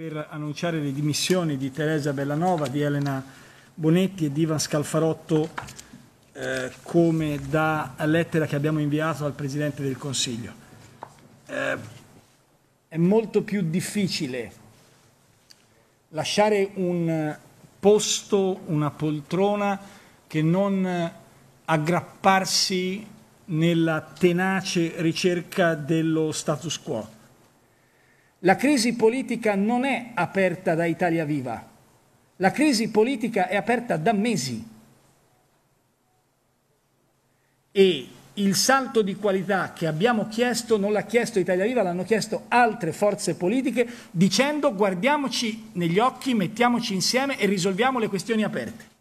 per annunciare le dimissioni di Teresa Bellanova, di Elena Bonetti e di Ivan Scalfarotto eh, come da lettera che abbiamo inviato al Presidente del Consiglio. Eh, è molto più difficile lasciare un posto, una poltrona, che non aggrapparsi nella tenace ricerca dello status quo la crisi politica non è aperta da Italia Viva, la crisi politica è aperta da mesi e il salto di qualità che abbiamo chiesto non l'ha chiesto Italia Viva, l'hanno chiesto altre forze politiche dicendo guardiamoci negli occhi, mettiamoci insieme e risolviamo le questioni aperte.